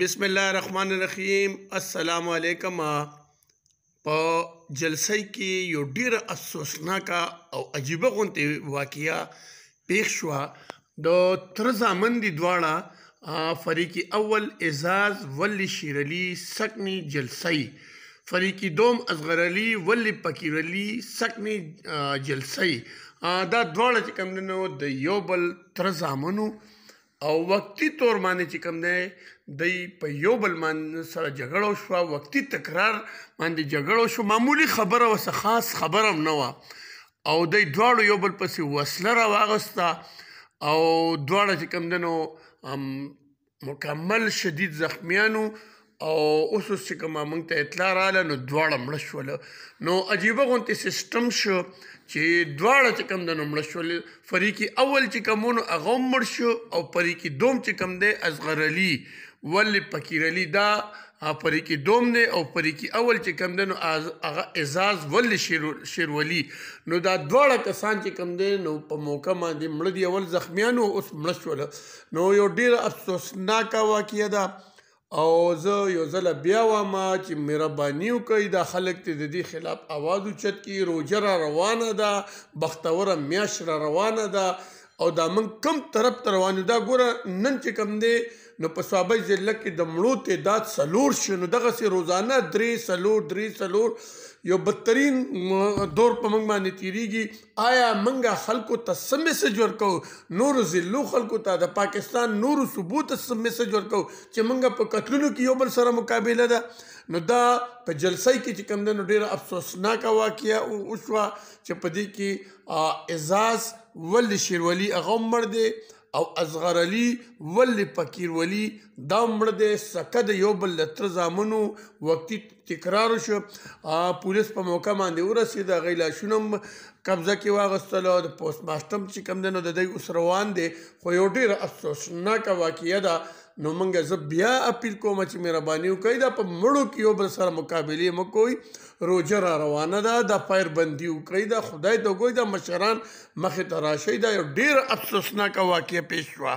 بسم الله الرحمن الرحیم السلام علیکم په جلسې کې یو ډیر افسوسناک او عجیب غونډه واقعیا پیښ شو د تر ځامن دي دواړه فریقی اول اعزاز ولی شیرلی سکنی جلسې فریقی دوم اصغر علی ولی پکیر علی سکنی جلسې دا دواړه چې کوم نو د یو بل تر ځامنو او وقتی تور باندې چې کوم دی د په یو بل باندې سره جګړه شو وقتی تکرار باندې جګړه شو معمولی خبره وسه خاص خبره نه و او د دواړو یو بل پسې وسله را واغستا او دواړه چې کوم دنو مکمل شدید زخمیانو او اوس اوس چې کومه مونږ ته اطلاع رااله نو دواړه مړ شول نو عجیب غونتی سیستم شو چې دواړه چې کوم د نو مړ شول فریقي اول چې کومونو هغه مړ شو او فریقي دوم چې کوم دی اصغر علي ول فقیر علي دا فریقي دوم دی او فریقي اول چې کوم دی نو هغه اعزاز ول شیر ولی نو دا دواړه کسان چې کوم دی نو په موقع باندې مړ دی اول زخمیانو اوس مړ شول نو یو ډیر افسوسناک واقعیا ده او زه یو ځل بیا وما چې مهرباني وکړي د خلک ته د دې خلاف आवाज اوچت کی روزه را روانه ده بختوره میاش را روانه ده او دا من کم طرف تروانو دا ګوره نن چې کم دی نو په صوابه ضلع کې د مړو تعداد سلور شي نو دغه سي روزانه درې سلور درې سلور یو بدترین دور په موږ باندې تیریږي آیا موږ خلکو ته سم میسج ورکو نور ضلعو خلکو ته د پاکستان نور صوبو ته سم میسج ورکو چې موږ په قتلونو کې یو بل سره مقابله ده نو دا په جلسې کې چې کم ده نو ډیره افسوسناکه واقعیا او اوسوا چې په دې کې اعزاز ول شیرولی هغه مړ دی او اصغر علي ول فقیر ولی دا مړ د سکد یو بل تر زامنو وقتی تکرار شو پولیس په موقع باندې ورسید غیلا شونم قبضه کې واغستل او د پوسټ مارټم چې کم دنو د دوی اوس روان دي خو یو ډیر افسوسناک واقعیا ده نو مونږ زه بیا اپیل کوم چې مهرباني وکړئ دا په مړو کې یو بل سره مقابلې مکوئ روزه را روانه ده دا پایر بندي وکړئ دا خدای ته ګوي دا مشران مخې ته راشي دا یو ډیر افسوسناک واقع پیښ شوه